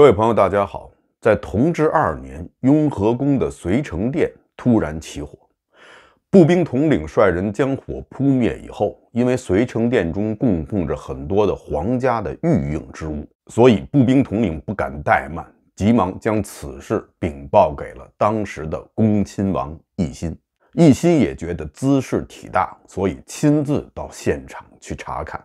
各位朋友，大家好。在同治二年，雍和宫的随承殿突然起火。步兵统领率人将火扑灭以后，因为随承殿中供奉着很多的皇家的御用之物，所以步兵统领不敢怠慢，急忙将此事禀报给了当时的恭亲王奕欣。奕欣也觉得兹事体大，所以亲自到现场去查看。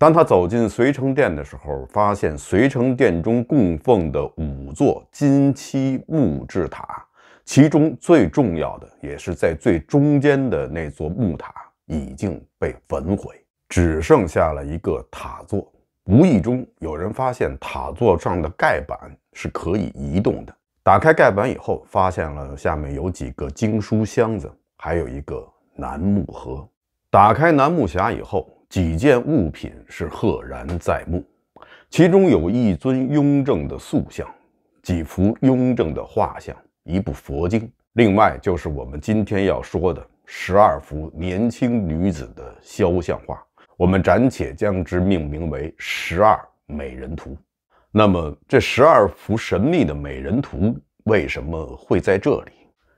当他走进随成殿的时候，发现随成殿中供奉的五座金漆木质塔，其中最重要的也是在最中间的那座木塔已经被焚毁，只剩下了一个塔座。无意中，有人发现塔座上的盖板是可以移动的。打开盖板以后，发现了下面有几个经书箱子，还有一个楠木盒。打开楠木匣以后，几件物品是赫然在目，其中有一尊雍正的塑像，几幅雍正的画像，一部佛经，另外就是我们今天要说的十二幅年轻女子的肖像画，我们暂且将之命名为《十二美人图》。那么，这十二幅神秘的美人图为什么会在这里？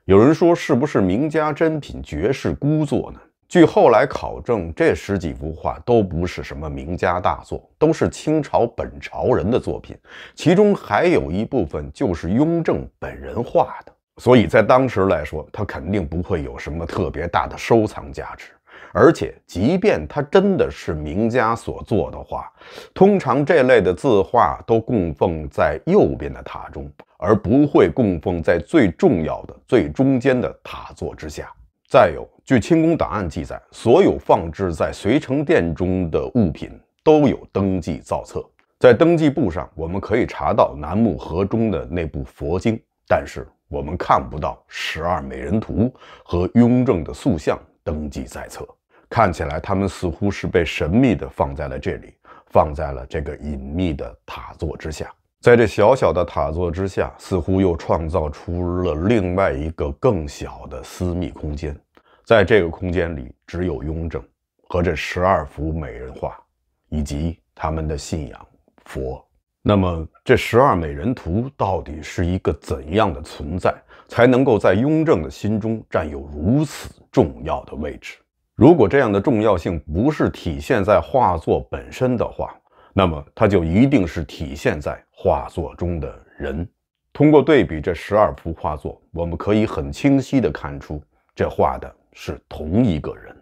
有人说，是不是名家珍品、绝世孤作呢？据后来考证，这十几幅画都不是什么名家大作，都是清朝本朝人的作品，其中还有一部分就是雍正本人画的。所以在当时来说，它肯定不会有什么特别大的收藏价值。而且，即便它真的是名家所作的画，通常这类的字画都供奉在右边的塔中，而不会供奉在最重要的、最中间的塔座之下。再有，据清宫档案记载，所有放置在随成殿中的物品都有登记造册。在登记簿上，我们可以查到楠木盒中的那部佛经，但是我们看不到《十二美人图》和雍正的塑像登记在册。看起来，他们似乎是被神秘地放在了这里，放在了这个隐秘的塔座之下。在这小小的塔座之下，似乎又创造出了另外一个更小的私密空间。在这个空间里，只有雍正和这十二幅美人画，以及他们的信仰佛。那么，这十二美人图到底是一个怎样的存在，才能够在雍正的心中占有如此重要的位置？如果这样的重要性不是体现在画作本身的话，那么它就一定是体现在画作中的人。通过对比这十二幅画作，我们可以很清晰地看出这画的。是同一个人，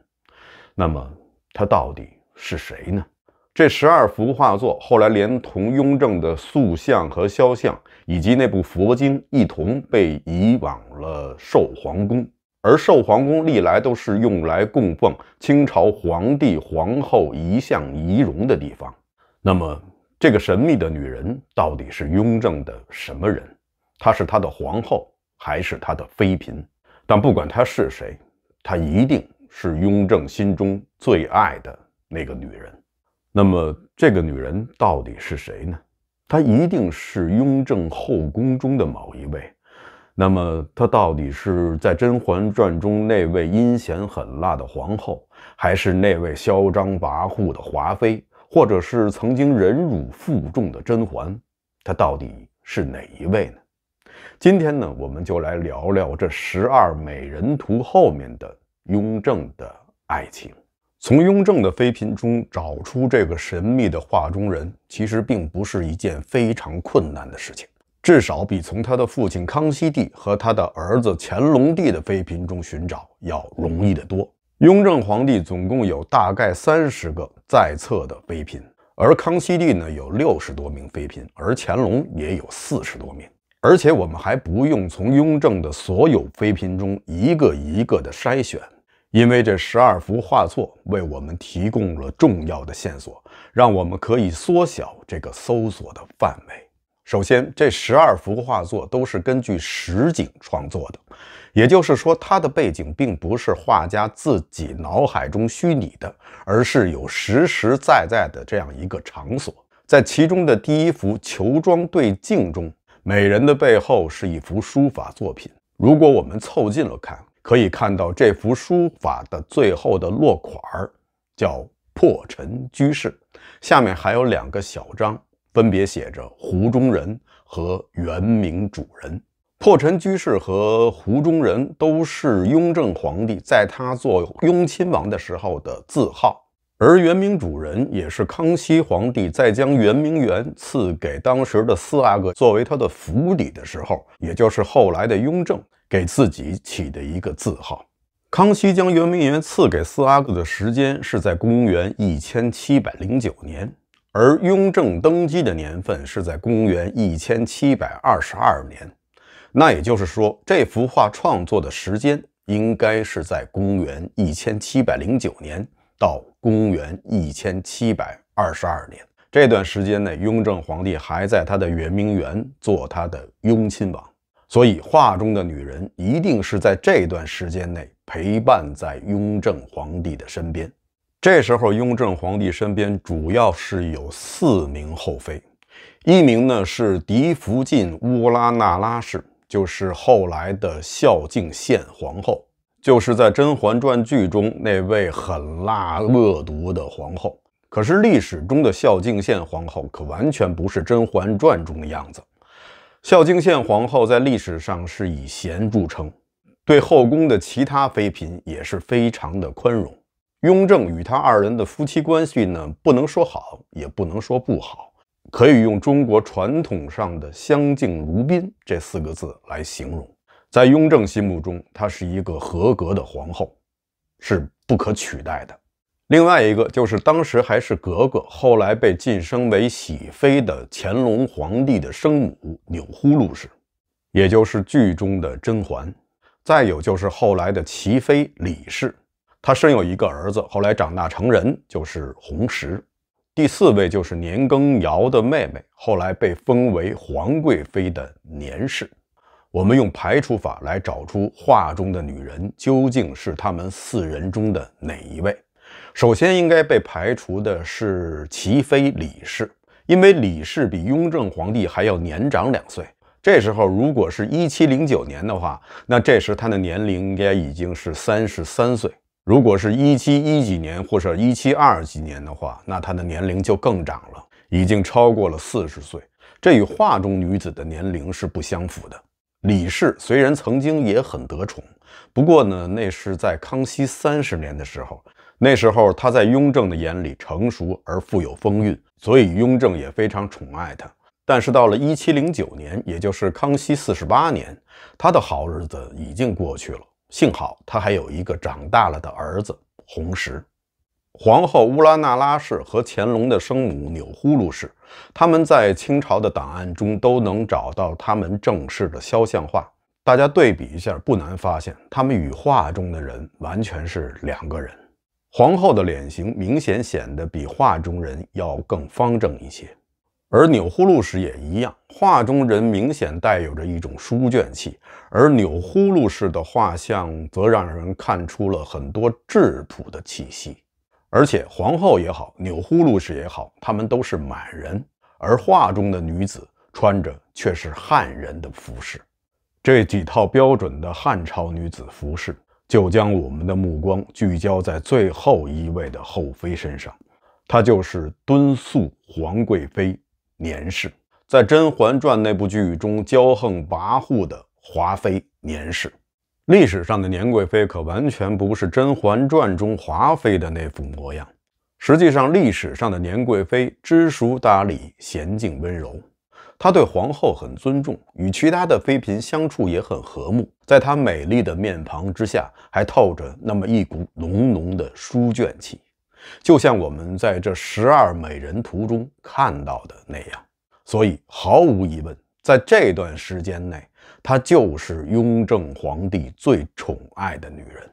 那么他到底是谁呢？这十二幅画作后来连同雍正的塑像和肖像，以及那部佛经，一同被移往了寿皇宫。而寿皇宫历来都是用来供奉清朝皇帝皇后遗像遗容的地方。那么，这个神秘的女人到底是雍正的什么人？她是他的皇后，还是他的妃嫔？但不管她是谁。她一定是雍正心中最爱的那个女人，那么这个女人到底是谁呢？她一定是雍正后宫中的某一位。那么她到底是在《甄嬛传》中那位阴险狠辣的皇后，还是那位嚣张跋扈的华妃，或者是曾经忍辱负重的甄嬛？她到底是哪一位呢？今天呢，我们就来聊聊这《十二美人图》后面的雍正的爱情。从雍正的妃嫔中找出这个神秘的画中人，其实并不是一件非常困难的事情，至少比从他的父亲康熙帝和他的儿子乾隆帝的妃嫔中寻找要容易得多。雍正皇帝总共有大概三十个在册的妃嫔，而康熙帝呢有六十多名妃嫔，而乾隆也有四十多名。而且我们还不用从雍正的所有妃嫔中一个一个的筛选，因为这十二幅画作为我们提供了重要的线索，让我们可以缩小这个搜索的范围。首先，这十二幅画作都是根据实景创作的，也就是说，它的背景并不是画家自己脑海中虚拟的，而是有实实在在的这样一个场所。在其中的第一幅《裘庄对镜》中。美人的背后是一幅书法作品。如果我们凑近了看，可以看到这幅书法的最后的落款儿，叫“破尘居士”，下面还有两个小章，分别写着“湖中人”和“原名主人”。破尘居士和湖中人都是雍正皇帝在他做雍亲王的时候的字号。而圆明主人也是康熙皇帝在将圆明园赐给当时的四阿哥作为他的府邸的时候，也就是后来的雍正给自己起的一个字号。康熙将圆明园赐给四阿哥的时间是在公元一千七百零九年，而雍正登基的年份是在公元一千七百二十二年。那也就是说，这幅画创作的时间应该是在公元一千七百零九年。到公元一千七百二十二年这段时间内，雍正皇帝还在他的圆明园做他的雍亲王，所以画中的女人一定是在这段时间内陪伴在雍正皇帝的身边。这时候，雍正皇帝身边主要是有四名后妃，一名呢是嫡福晋乌拉那拉氏，就是后来的孝敬宪皇后。就是在《甄嬛传》剧中那位狠辣恶毒的皇后，可是历史中的孝敬宪皇后可完全不是《甄嬛传》中的样子。孝敬宪皇后在历史上是以贤著称，对后宫的其他妃嫔也是非常的宽容。雍正与他二人的夫妻关系呢，不能说好，也不能说不好，可以用中国传统上的“相敬如宾”这四个字来形容。在雍正心目中，她是一个合格的皇后，是不可取代的。另外一个就是当时还是格格，后来被晋升为熹妃的乾隆皇帝的生母钮祜禄氏，也就是剧中的甄嬛。再有就是后来的齐妃李氏，她生有一个儿子，后来长大成人就是弘时。第四位就是年羹尧的妹妹，后来被封为皇贵妃的年氏。我们用排除法来找出画中的女人究竟是他们四人中的哪一位。首先应该被排除的是齐妃李氏，因为李氏比雍正皇帝还要年长两岁。这时候如果是一七零九年的话，那这时她的年龄应该已经是三十三岁；如果是一七一几年或者一七二几年的话，那她的年龄就更长了，已经超过了四十岁，这与画中女子的年龄是不相符的。李氏虽然曾经也很得宠，不过呢，那是在康熙三十年的时候，那时候他在雍正的眼里成熟而富有风韵，所以雍正也非常宠爱他。但是到了一七零九年，也就是康熙四十八年，他的好日子已经过去了。幸好他还有一个长大了的儿子弘时。皇后乌拉那拉氏和乾隆的生母钮祜禄氏，他们在清朝的档案中都能找到他们正式的肖像画。大家对比一下，不难发现，他们与画中的人完全是两个人。皇后的脸型明显显得比画中人要更方正一些，而钮祜禄氏也一样。画中人明显带有着一种书卷气，而钮祜禄氏的画像则让人看出了很多质朴的气息。而且皇后也好，钮祜禄氏也好，他们都是满人，而画中的女子穿着却是汉人的服饰。这几套标准的汉朝女子服饰，就将我们的目光聚焦在最后一位的后妃身上，她就是敦肃皇贵妃年氏，在《甄嬛传》那部剧中，骄横跋扈的华妃年氏。历史上的年贵妃可完全不是《甄嬛传》中华妃的那副模样。实际上，历史上的年贵妃知书达理、娴静温柔，她对皇后很尊重，与其他的妃嫔相处也很和睦。在她美丽的面庞之下，还透着那么一股浓浓的书卷气，就像我们在这十二美人图中看到的那样。所以，毫无疑问，在这段时间内。她就是雍正皇帝最宠爱的女人，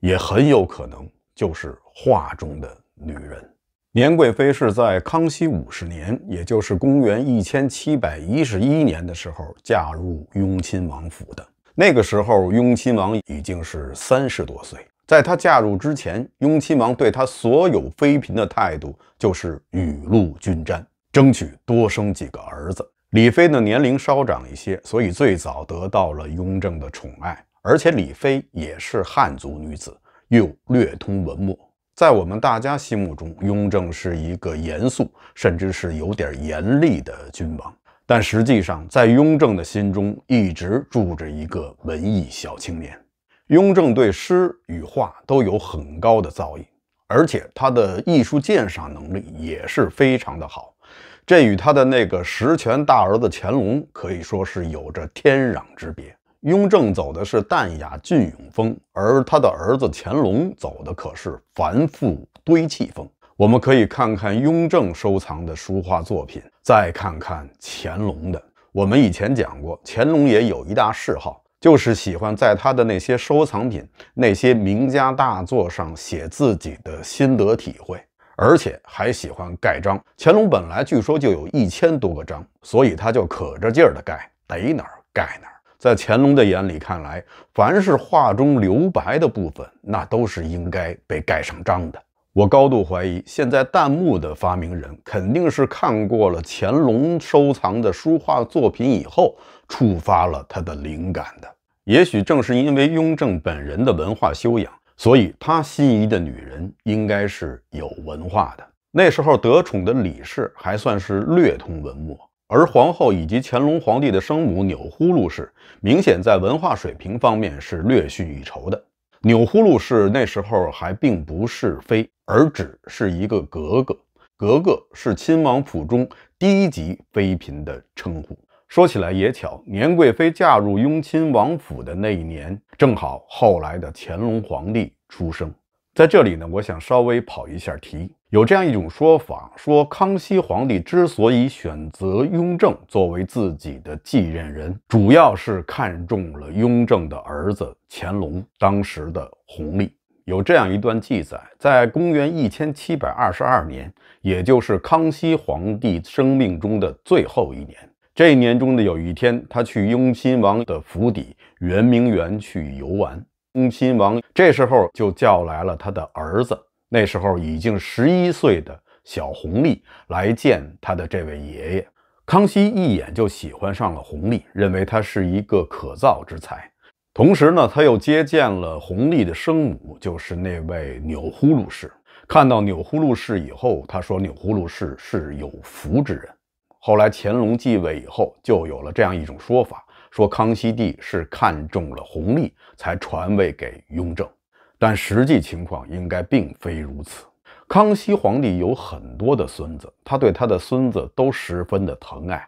也很有可能就是画中的女人。年贵妃是在康熙五十年，也就是公元一千七百一十一年的时候嫁入雍亲王府的。那个时候，雍亲王已经是三十多岁。在她嫁入之前，雍亲王对她所有妃嫔的态度就是雨露均沾，争取多生几个儿子。李妃的年龄稍长一些，所以最早得到了雍正的宠爱。而且李妃也是汉族女子，又略通文墨。在我们大家心目中，雍正是一个严肃，甚至是有点严厉的君王。但实际上，在雍正的心中，一直住着一个文艺小青年。雍正对诗与画都有很高的造诣，而且他的艺术鉴赏能力也是非常的好。这与他的那个实权大儿子乾隆可以说是有着天壤之别。雍正走的是淡雅俊永风，而他的儿子乾隆走的可是繁复堆砌风。我们可以看看雍正收藏的书画作品，再看看乾隆的。我们以前讲过，乾隆也有一大嗜好，就是喜欢在他的那些收藏品、那些名家大作上写自己的心得体会。而且还喜欢盖章。乾隆本来据说就有一千多个章，所以他就可着劲儿的盖，逮哪儿盖哪儿。在乾隆的眼里看来，凡是画中留白的部分，那都是应该被盖上章的。我高度怀疑，现在弹幕的发明人肯定是看过了乾隆收藏的书画作品以后，触发了他的灵感的。也许正是因为雍正本人的文化修养。所以，他心仪的女人应该是有文化的。那时候得宠的李氏还算是略通文墨，而皇后以及乾隆皇帝的生母钮祜禄氏，明显在文化水平方面是略逊一筹的。钮祜禄氏那时候还并不是妃，而只是一个格格。格格是亲王府中低级妃嫔的称呼。说起来也巧，年贵妃嫁入雍亲王府的那一年，正好后来的乾隆皇帝出生。在这里呢，我想稍微跑一下题。有这样一种说法，说康熙皇帝之所以选择雍正作为自己的继任人，主要是看中了雍正的儿子乾隆当时的红利。有这样一段记载，在公元一千七百二十二年，也就是康熙皇帝生命中的最后一年。这一年中的有一天，他去雍亲王的府邸圆明园去游玩。雍亲王这时候就叫来了他的儿子，那时候已经十一岁的小弘历来见他的这位爷爷。康熙一眼就喜欢上了弘历，认为他是一个可造之才。同时呢，他又接见了弘历的生母，就是那位钮祜禄氏。看到钮祜禄氏以后，他说：“钮祜禄氏是有福之人。”后来乾隆继位以后，就有了这样一种说法，说康熙帝是看中了弘历才传位给雍正，但实际情况应该并非如此。康熙皇帝有很多的孙子，他对他的孙子都十分的疼爱，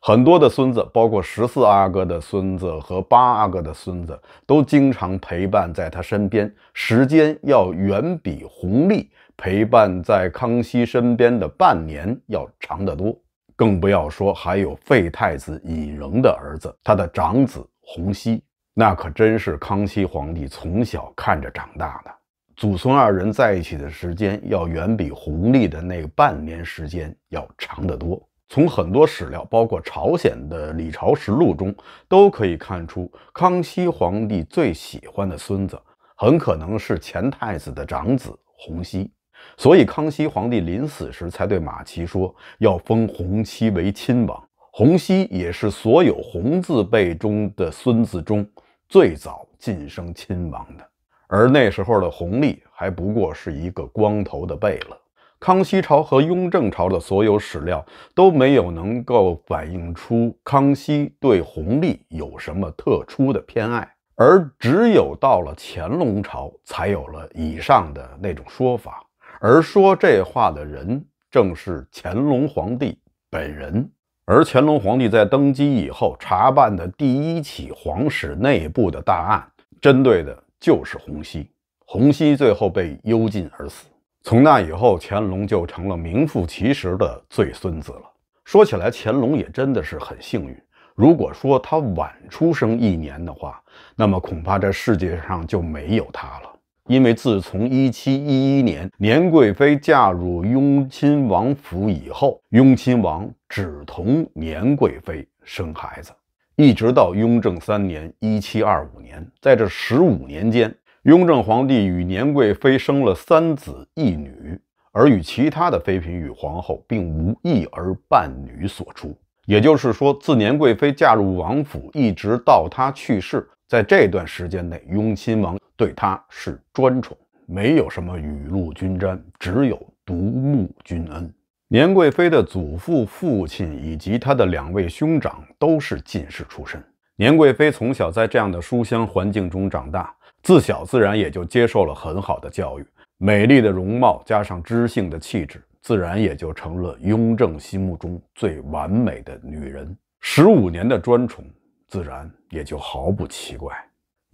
很多的孙子，包括十四阿哥的孙子和八阿哥的孙子，都经常陪伴在他身边，时间要远比弘历陪伴在康熙身边的半年要长得多。更不要说还有废太子尹仍的儿子，他的长子弘皙，那可真是康熙皇帝从小看着长大的，祖孙二人在一起的时间要远比弘历的那半年时间要长得多。从很多史料，包括朝鲜的《李朝实录》中，都可以看出，康熙皇帝最喜欢的孙子，很可能是前太子的长子弘皙。所以康熙皇帝临死时才对马齐说，要封弘熙为亲王。弘熙也是所有弘字辈中的孙子中最早晋升亲王的。而那时候的弘历还不过是一个光头的贝勒。康熙朝和雍正朝的所有史料都没有能够反映出康熙对弘历有什么特殊的偏爱，而只有到了乾隆朝才有了以上的那种说法。而说这话的人正是乾隆皇帝本人。而乾隆皇帝在登基以后，查办的第一起皇室内部的大案，针对的就是洪熙。洪熙最后被幽禁而死。从那以后，乾隆就成了名副其实的“罪孙子”了。说起来，乾隆也真的是很幸运。如果说他晚出生一年的话，那么恐怕这世界上就没有他了。因为自从一七一一年年贵妃嫁入雍亲王府以后，雍亲王只同年贵妃生孩子，一直到雍正三年（一七二五年），在这十五年间，雍正皇帝与年贵妃生了三子一女，而与其他的妃嫔与皇后并无一儿半女所出。也就是说，自年贵妃嫁入王府一直到她去世，在这段时间内，雍亲王。对她是专宠，没有什么雨露均沾，只有独木君恩。年贵妃的祖父、父亲以及她的两位兄长都是进士出身。年贵妃从小在这样的书香环境中长大，自小自然也就接受了很好的教育。美丽的容貌加上知性的气质，自然也就成了雍正心目中最完美的女人。十五年的专宠，自然也就毫不奇怪。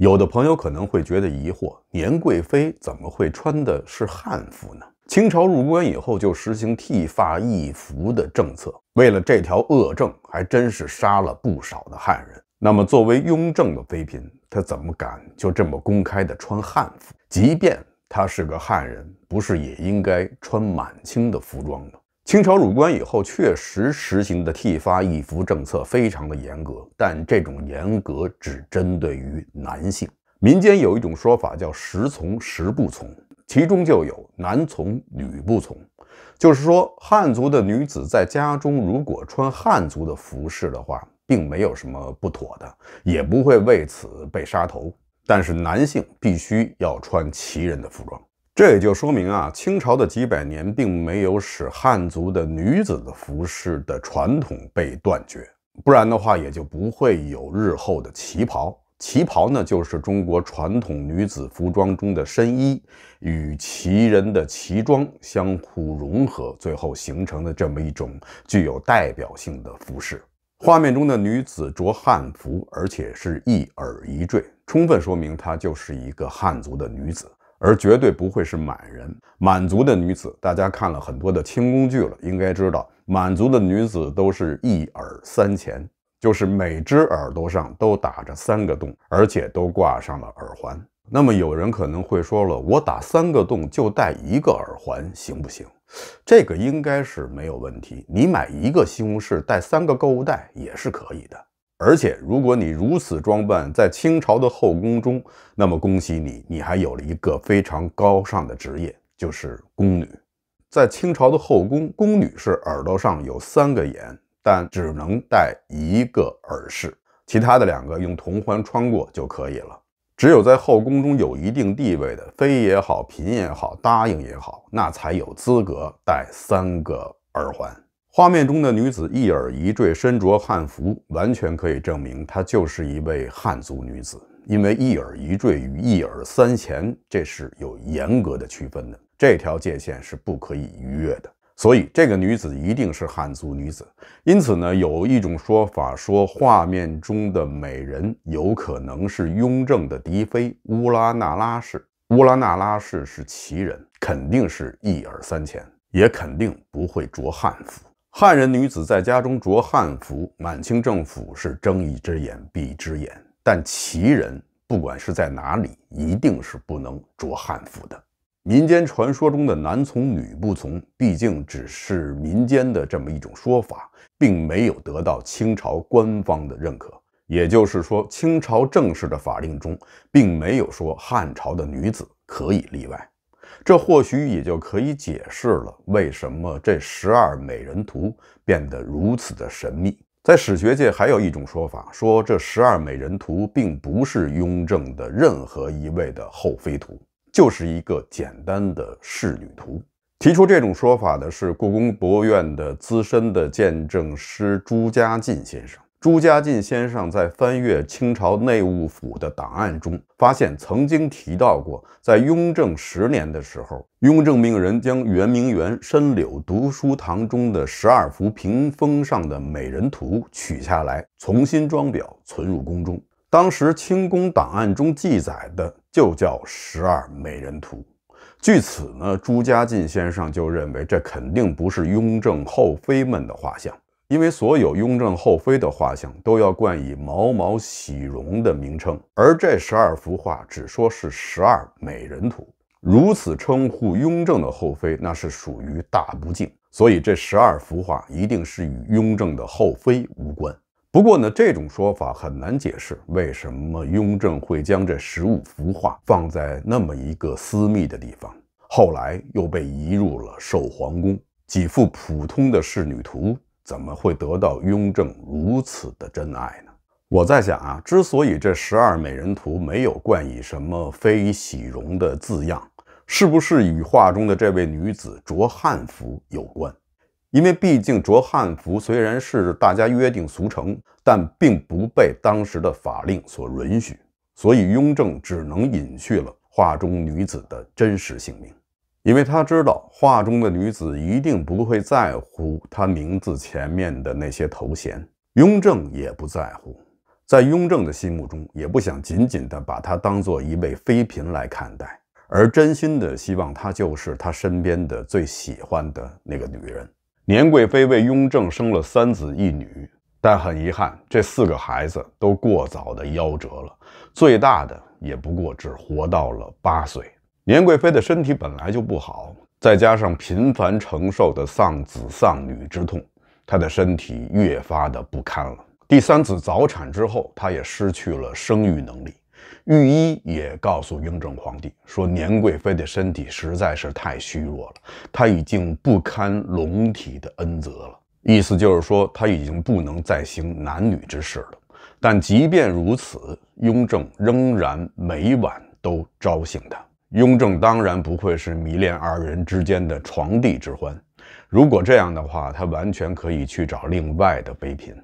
有的朋友可能会觉得疑惑：，年贵妃怎么会穿的是汉服呢？清朝入关以后就实行剃发易服的政策，为了这条恶政，还真是杀了不少的汉人。那么，作为雍正的妃嫔，她怎么敢就这么公开的穿汉服？即便她是个汉人，不是也应该穿满清的服装吗？清朝入关以后，确实实行的剃发易服政策非常的严格，但这种严格只针对于男性。民间有一种说法叫“十从十不从”，其中就有“男从女不从”，就是说汉族的女子在家中如果穿汉族的服饰的话，并没有什么不妥的，也不会为此被杀头。但是男性必须要穿旗人的服装。这也就说明啊，清朝的几百年并没有使汉族的女子的服饰的传统被断绝，不然的话也就不会有日后的旗袍。旗袍呢，就是中国传统女子服装中的身衣与旗人的旗装相互融合，最后形成的这么一种具有代表性的服饰。画面中的女子着汉服，而且是一耳一坠，充分说明她就是一个汉族的女子。而绝对不会是满人，满族的女子，大家看了很多的清宫剧了，应该知道满族的女子都是一耳三钱，就是每只耳朵上都打着三个洞，而且都挂上了耳环。那么有人可能会说了，我打三个洞就戴一个耳环行不行？这个应该是没有问题。你买一个西红柿带三个购物袋也是可以的。而且，如果你如此装扮在清朝的后宫中，那么恭喜你，你还有了一个非常高尚的职业，就是宫女。在清朝的后宫，宫女是耳朵上有三个眼，但只能戴一个耳饰，其他的两个用铜环穿过就可以了。只有在后宫中有一定地位的妃也好、嫔也好、答应也好，那才有资格戴三个耳环。画面中的女子一耳一坠，身着汉服，完全可以证明她就是一位汉族女子。因为一耳一坠与一耳三钱，这是有严格的区分的，这条界限是不可以逾越的。所以，这个女子一定是汉族女子。因此呢，有一种说法说，画面中的美人有可能是雍正的嫡妃乌拉那拉氏。乌拉那拉氏是旗人，肯定是一耳三钱，也肯定不会着汉服。汉人女子在家中着汉服，满清政府是睁一只眼闭一只眼，但旗人不管是在哪里，一定是不能着汉服的。民间传说中的“男从女不从”，毕竟只是民间的这么一种说法，并没有得到清朝官方的认可。也就是说，清朝正式的法令中，并没有说汉朝的女子可以例外。这或许也就可以解释了，为什么这十二美人图变得如此的神秘。在史学界还有一种说法，说这十二美人图并不是雍正的任何一位的后妃图，就是一个简单的仕女图。提出这种说法的是故宫博物院的资深的鉴证师朱家进先生。朱家进先生在翻阅清朝内务府的档案中，发现曾经提到过，在雍正十年的时候，雍正命人将圆明园深柳读书堂中的十二幅屏风上的美人图取下来，重新装裱，存入宫中。当时清宫档案中记载的就叫“十二美人图”。据此呢，朱家进先生就认为，这肯定不是雍正后妃们的画像。因为所有雍正后妃的画像都要冠以“毛毛喜容”的名称，而这十二幅画只说是“十二美人图”，如此称呼雍正的后妃，那是属于大不敬。所以这十二幅画一定是与雍正的后妃无关。不过呢，这种说法很难解释为什么雍正会将这十五幅画放在那么一个私密的地方，后来又被移入了寿皇宫几幅普通的侍女图。怎么会得到雍正如此的真爱呢？我在想啊，之所以这十二美人图没有冠以什么非喜容的字样，是不是与画中的这位女子着汉服有关？因为毕竟着汉服虽然是大家约定俗成，但并不被当时的法令所允许，所以雍正只能隐去了画中女子的真实姓名。因为他知道画中的女子一定不会在乎他名字前面的那些头衔，雍正也不在乎，在雍正的心目中，也不想仅仅的把她当做一位妃嫔来看待，而真心的希望她就是他身边的最喜欢的那个女人。年贵妃为雍正生了三子一女，但很遗憾，这四个孩子都过早的夭折了，最大的也不过只活到了八岁。年贵妃的身体本来就不好，再加上频繁承受的丧子丧女之痛，她的身体越发的不堪了。第三子早产之后，她也失去了生育能力。御医也告诉雍正皇帝说，年贵妃的身体实在是太虚弱了，她已经不堪龙体的恩泽了。意思就是说，她已经不能再行男女之事了。但即便如此，雍正仍然每晚都招幸她。雍正当然不愧是迷恋二人之间的床笫之欢，如果这样的话，他完全可以去找另外的妃嫔。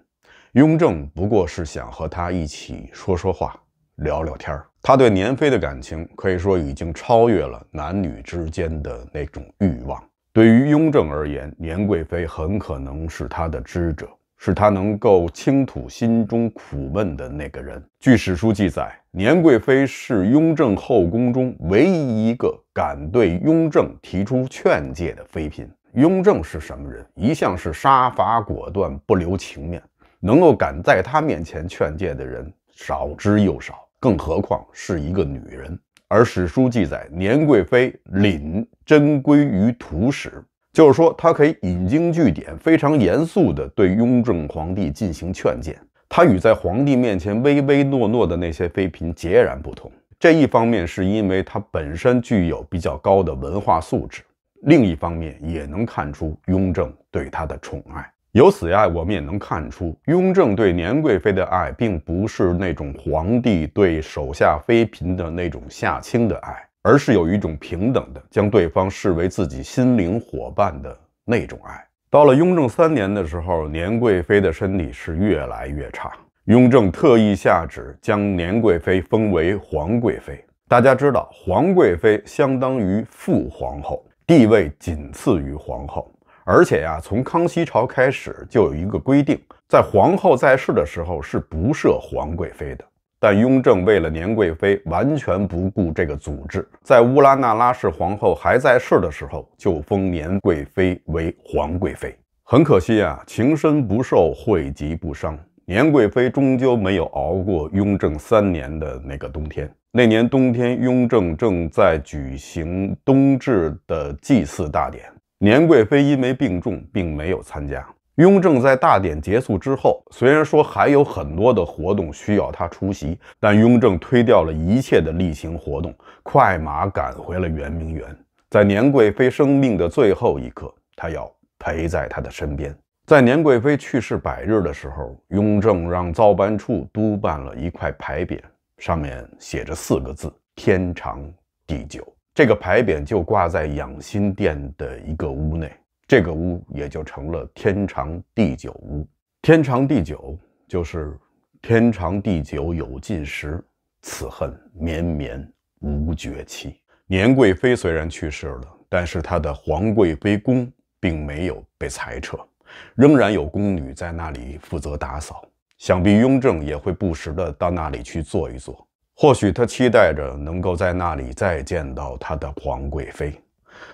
雍正不过是想和她一起说说话、聊聊天儿。他对年妃的感情可以说已经超越了男女之间的那种欲望。对于雍正而言，年贵妃很可能是他的知者。是他能够倾吐心中苦闷的那个人。据史书记载，年贵妃是雍正后宫中唯一一个敢对雍正提出劝诫的妃嫔。雍正是什么人？一向是杀伐果断、不留情面，能够敢在他面前劝诫的人少之又少，更何况是一个女人。而史书记载，年贵妃凛贞归于土时。就是说，他可以引经据典，非常严肃地对雍正皇帝进行劝谏。他与在皇帝面前唯唯诺诺的那些妃嫔截然不同。这一方面是因为他本身具有比较高的文化素质，另一方面也能看出雍正对他的宠爱。由此呀，我们也能看出雍正对年贵妃的爱，并不是那种皇帝对手下妃嫔的那种下清的爱。而是有一种平等的，将对方视为自己心灵伙伴的那种爱。到了雍正三年的时候，年贵妃的身体是越来越差，雍正特意下旨将年贵妃封为皇贵妃。大家知道，皇贵妃相当于副皇后，地位仅次于皇后。而且呀，从康熙朝开始就有一个规定，在皇后在世的时候是不设皇贵妃的。但雍正为了年贵妃，完全不顾这个阻滞，在乌拉那拉氏皇后还在世的时候，就封年贵妃为皇贵妃。很可惜啊，情深不寿，惠及不伤，年贵妃终究没有熬过雍正三年的那个冬天。那年冬天，雍正正在举行冬至的祭祀大典，年贵妃因为病重，并没有参加。雍正在大典结束之后，虽然说还有很多的活动需要他出席，但雍正推掉了一切的例行活动，快马赶回了圆明园。在年贵妃生命的最后一刻，他要陪在她的身边。在年贵妃去世百日的时候，雍正让造办处督办了一块牌匾，上面写着四个字“天长地久”。这个牌匾就挂在养心殿的一个屋内。这个屋也就成了天长地久屋。天长地久就是天长地久有尽时，此恨绵绵无绝期。年贵妃虽然去世了，但是她的皇贵妃宫并没有被裁撤，仍然有宫女在那里负责打扫。想必雍正也会不时的到那里去坐一坐，或许他期待着能够在那里再见到他的皇贵妃。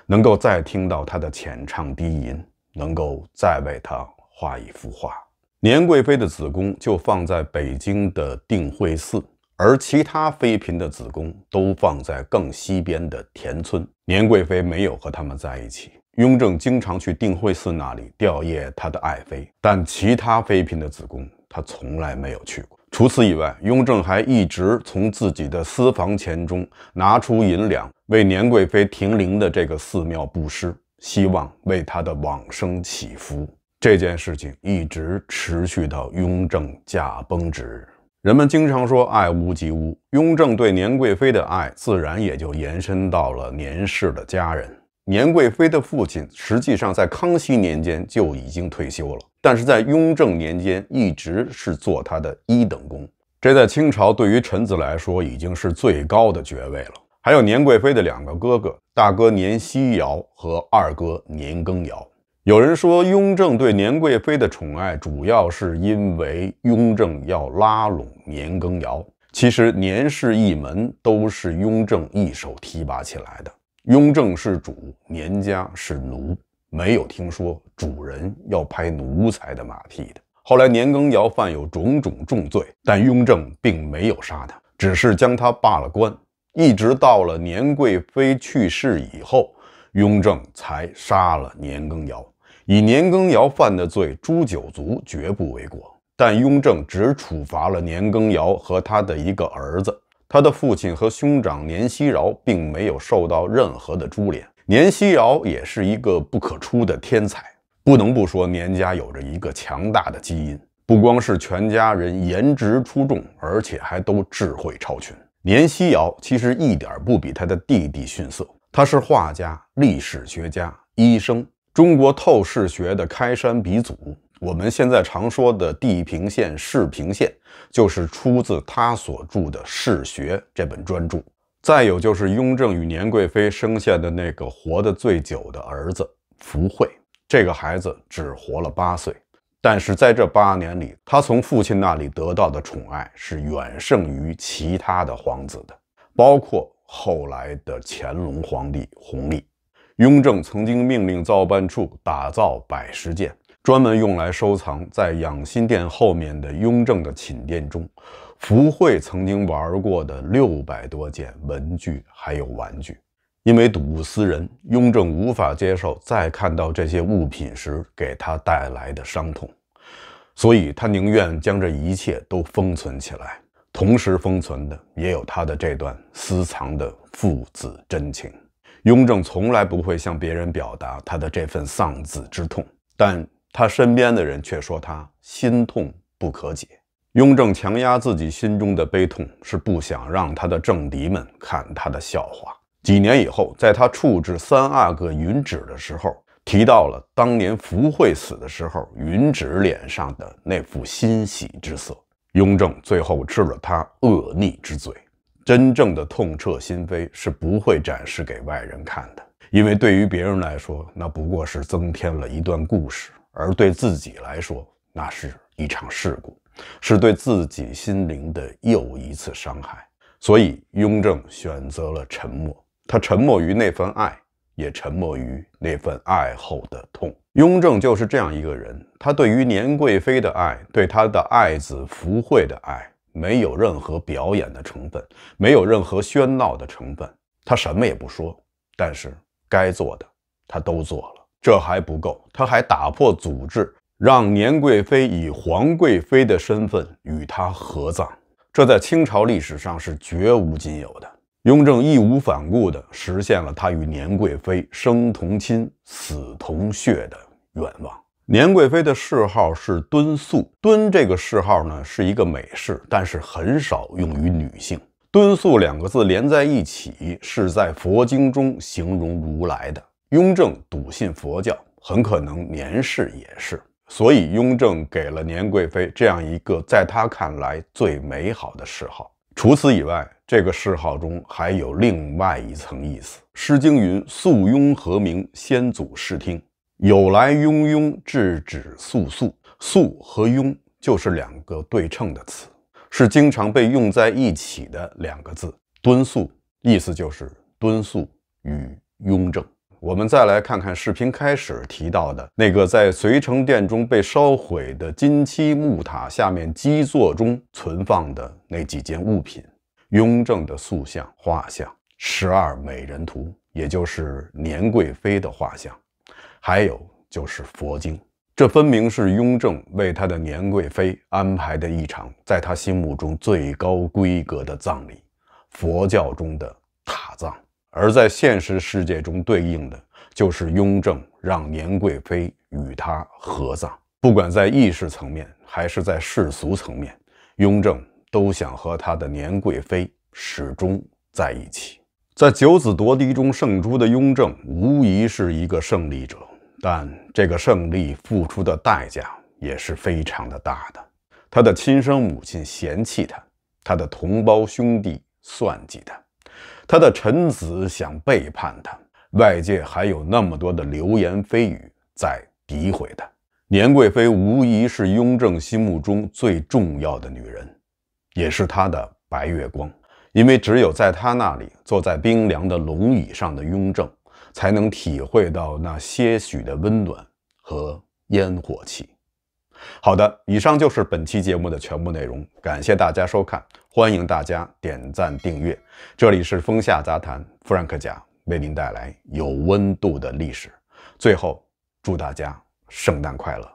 能够再听到她的浅唱低吟，能够再为她画一幅画。年贵妃的子宫就放在北京的定慧寺，而其他妃嫔的子宫都放在更西边的田村。年贵妃没有和他们在一起。雍正经常去定慧寺那里吊唁他的爱妃，但其他妃嫔的子宫他从来没有去过。除此以外，雍正还一直从自己的私房钱中拿出银两，为年贵妃停灵的这个寺庙布施，希望为她的往生祈福。这件事情一直持续到雍正驾崩之日。人们经常说“爱屋及乌”，雍正对年贵妃的爱，自然也就延伸到了年氏的家人。年贵妃的父亲实际上在康熙年间就已经退休了。但是在雍正年间，一直是做他的一等功，这在清朝对于臣子来说，已经是最高的爵位了。还有年贵妃的两个哥哥，大哥年希尧和二哥年羹尧。有人说，雍正对年贵妃的宠爱，主要是因为雍正要拉拢年羹尧。其实，年氏一门都是雍正一手提拔起来的，雍正是主，年家是奴。没有听说主人要拍奴才的马屁的。后来年羹尧犯有种种重罪，但雍正并没有杀他，只是将他罢了官。一直到了年贵妃去世以后，雍正才杀了年羹尧。以年羹尧犯的罪诛九族绝不为过，但雍正只处罚了年羹尧和他的一个儿子，他的父亲和兄长年希尧并没有受到任何的株连。年希尧也是一个不可出的天才，不能不说年家有着一个强大的基因。不光是全家人颜值出众，而且还都智慧超群。年希尧其实一点不比他的弟弟逊色。他是画家、历史学家、医生，中国透视学的开山鼻祖。我们现在常说的地平线、视平线，就是出自他所著的《视学》这本专著。再有就是雍正与年贵妃生下的那个活得最久的儿子福惠，这个孩子只活了八岁，但是在这八年里，他从父亲那里得到的宠爱是远胜于其他的皇子的，包括后来的乾隆皇帝弘历。雍正曾经命令造办处打造百十件，专门用来收藏在养心殿后面的雍正的寝殿中。福慧曾经玩过的六百多件文具还有玩具，因为睹物思人，雍正无法接受再看到这些物品时给他带来的伤痛，所以他宁愿将这一切都封存起来。同时封存的也有他的这段私藏的父子真情。雍正从来不会向别人表达他的这份丧子之痛，但他身边的人却说他心痛不可解。雍正强压自己心中的悲痛，是不想让他的政敌们看他的笑话。几年以后，在他处置三阿哥云祉的时候，提到了当年福慧死的时候，云芷脸上的那副欣喜之色。雍正最后治了他恶逆之罪。真正的痛彻心扉是不会展示给外人看的，因为对于别人来说，那不过是增添了一段故事；而对自己来说，那是一场事故。是对自己心灵的又一次伤害，所以雍正选择了沉默。他沉默于那份爱，也沉默于那份爱后的痛。雍正就是这样一个人，他对于年贵妃的爱，对他的爱子福惠的爱，没有任何表演的成分，没有任何喧闹的成分。他什么也不说，但是该做的他都做了。这还不够，他还打破组织，让年贵妃以皇贵妃的身份与他合葬，这在清朝历史上是绝无仅有的。雍正义无反顾地实现了他与年贵妃生同亲、死同穴的愿望。年贵妃的谥号是敦肃，敦这个谥号呢是一个美谥，但是很少用于女性。敦肃两个字连在一起，是在佛经中形容如来的。雍正笃信佛教，很可能年氏也是。所以，雍正给了年贵妃这样一个在他看来最美好的谥号。除此以外，这个谥号中还有另外一层意思。《诗经》云：“肃雍和名，先祖是听。有来雍雍，至止肃肃。”肃和雍就是两个对称的词，是经常被用在一起的两个字。敦肃，意思就是敦肃与雍正。我们再来看看视频开始提到的那个在随城殿中被烧毁的金漆木塔下面基座中存放的那几件物品：雍正的塑像、画像、十二美人图，也就是年贵妃的画像，还有就是佛经。这分明是雍正为他的年贵妃安排的一场在他心目中最高规格的葬礼——佛教中的塔葬。而在现实世界中，对应的，就是雍正让年贵妃与他合葬。不管在意识层面，还是在世俗层面，雍正都想和他的年贵妃始终在一起。在九子夺嫡中胜出的雍正，无疑是一个胜利者，但这个胜利付出的代价也是非常的大的。他的亲生母亲嫌弃他，他的同胞兄弟算计他。他的臣子想背叛他，外界还有那么多的流言蜚语在诋毁他。年贵妃无疑是雍正心目中最重要的女人，也是他的白月光。因为只有在他那里，坐在冰凉的龙椅上的雍正，才能体会到那些许的温暖和烟火气。好的，以上就是本期节目的全部内容，感谢大家收看，欢迎大家点赞订阅。这里是风下杂谈弗兰克讲，为您带来有温度的历史。最后，祝大家圣诞快乐。